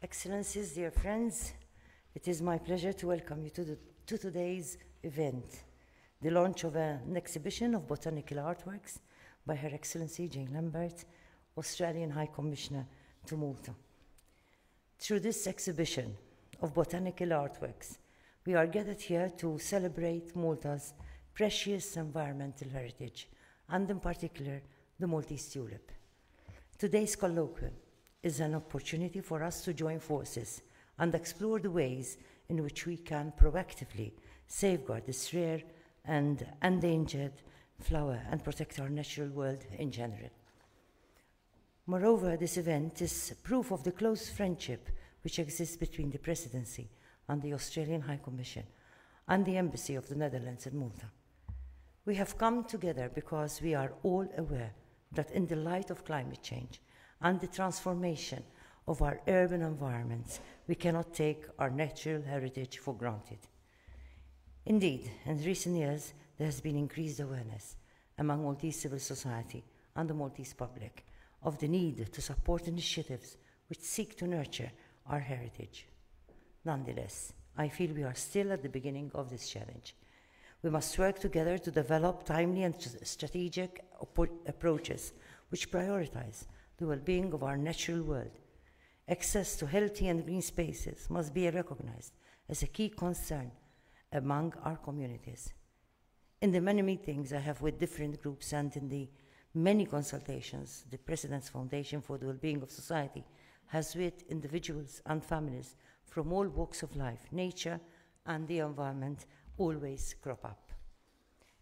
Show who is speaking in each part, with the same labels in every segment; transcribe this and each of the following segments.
Speaker 1: Excellencies, dear friends, it is my pleasure to welcome you to, the, to today's event, the launch of an exhibition of botanical artworks by Her Excellency Jane Lambert, Australian High Commissioner to Malta. Through this exhibition of botanical artworks, we are gathered here to celebrate Malta's precious environmental heritage, and in particular, the Maltese tulip. Today's colloquium is an opportunity for us to join forces and explore the ways in which we can proactively safeguard this rare and endangered flower and protect our natural world in general. Moreover, this event is proof of the close friendship which exists between the Presidency and the Australian High Commission and the Embassy of the Netherlands in Malta. We have come together because we are all aware that in the light of climate change, and the transformation of our urban environments, we cannot take our natural heritage for granted. Indeed, in recent years, there has been increased awareness among Maltese civil society and the Maltese public of the need to support initiatives which seek to nurture our heritage. Nonetheless, I feel we are still at the beginning of this challenge. We must work together to develop timely and strategic approaches which prioritize the well being of our natural world. Access to healthy and green spaces must be recognized as a key concern among our communities. In the many meetings I have with different groups and in the many consultations the President's Foundation for the Well-Being of Society has with individuals and families from all walks of life, nature and the environment always crop up.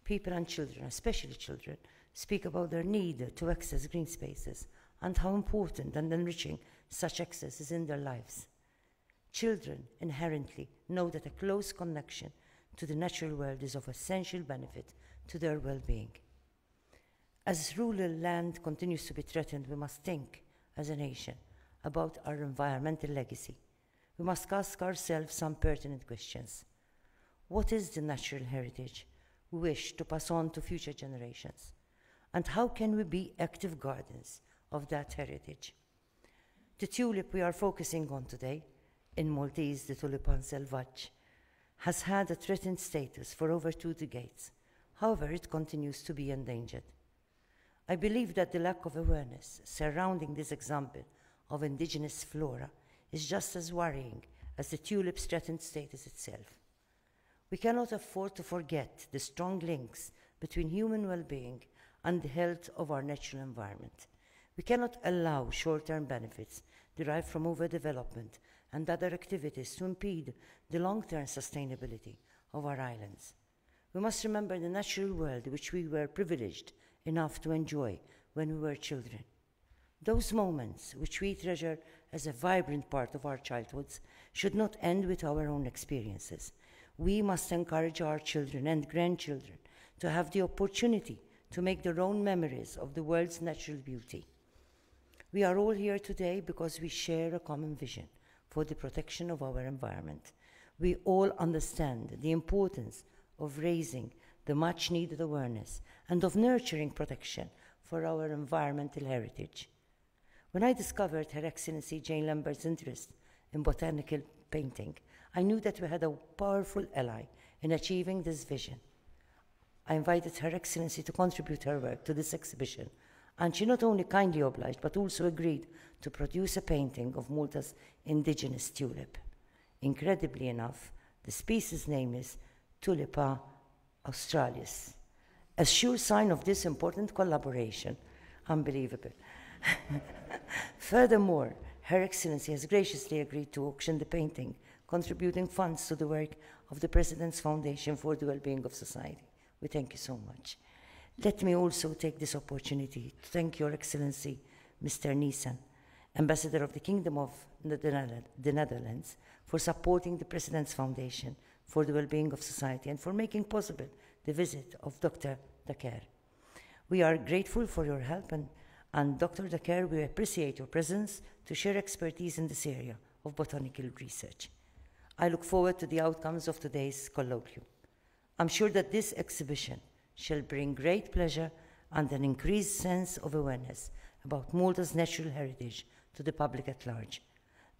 Speaker 1: People and children, especially children, speak about their need to access green spaces and how important and enriching such access is in their lives. Children inherently know that a close connection to the natural world is of essential benefit to their well being. As rural land continues to be threatened, we must think, as a nation, about our environmental legacy. We must ask ourselves some pertinent questions. What is the natural heritage we wish to pass on to future generations? And how can we be active guardians of that heritage. The tulip we are focusing on today, in Maltese the tulipan selvage, has had a threatened status for over two decades. However, it continues to be endangered. I believe that the lack of awareness surrounding this example of indigenous flora is just as worrying as the tulip's threatened status itself. We cannot afford to forget the strong links between human well being and the health of our natural environment. We cannot allow short-term benefits derived from overdevelopment and other activities to impede the long-term sustainability of our islands. We must remember the natural world which we were privileged enough to enjoy when we were children. Those moments which we treasure as a vibrant part of our childhoods should not end with our own experiences. We must encourage our children and grandchildren to have the opportunity to make their own memories of the world's natural beauty. We are all here today because we share a common vision for the protection of our environment. We all understand the importance of raising the much needed awareness and of nurturing protection for our environmental heritage. When I discovered Her Excellency Jane Lambert's interest in botanical painting, I knew that we had a powerful ally in achieving this vision. I invited Her Excellency to contribute her work to this exhibition and she not only kindly obliged but also agreed to produce a painting of Malta's indigenous tulip. Incredibly enough, the species name is Tulipa australis. A sure sign of this important collaboration. Unbelievable. Furthermore, Her Excellency has graciously agreed to auction the painting, contributing funds to the work of the President's Foundation for the Wellbeing of Society. We thank you so much. Let me also take this opportunity to thank Your Excellency, Mr. Nissen, Ambassador of the Kingdom of the Netherlands, for supporting the President's Foundation for the Well-Being of Society and for making possible the visit of Dr. Dakker. We are grateful for your help and, and Dr. Dakker, we appreciate your presence to share expertise in this area of botanical research. I look forward to the outcomes of today's colloquium. I'm sure that this exhibition shall bring great pleasure and an increased sense of awareness about Malta's natural heritage to the public at large.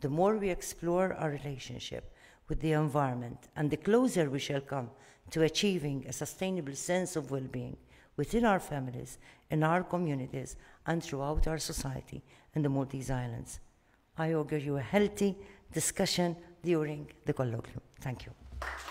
Speaker 1: The more we explore our relationship with the environment and the closer we shall come to achieving a sustainable sense of well being within our families, in our communities, and throughout our society in the Maltese Islands. I augur you a healthy discussion during the colloquium. Thank you.